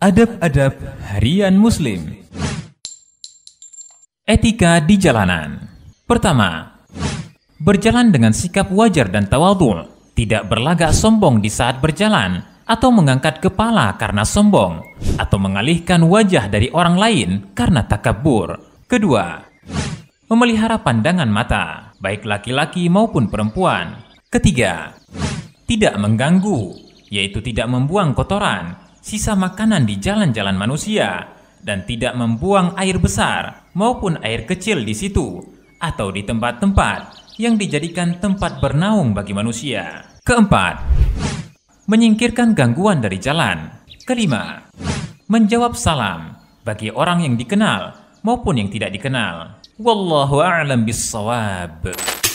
Adab-adab harian Muslim, etika di jalanan. Pertama, berjalan dengan sikap wajar dan tawadhu, tidak berlagak sombong di saat berjalan atau mengangkat kepala karena sombong atau mengalihkan wajah dari orang lain karena takabur. Kedua, memelihara pandangan mata, baik laki-laki maupun perempuan. Ketiga, tidak mengganggu, yaitu tidak membuang kotoran sisa makanan di jalan-jalan manusia dan tidak membuang air besar maupun air kecil di situ atau di tempat-tempat yang dijadikan tempat bernaung bagi manusia. Keempat, menyingkirkan gangguan dari jalan. Kelima, menjawab salam bagi orang yang dikenal maupun yang tidak dikenal. Wallahu a'lam bissawab.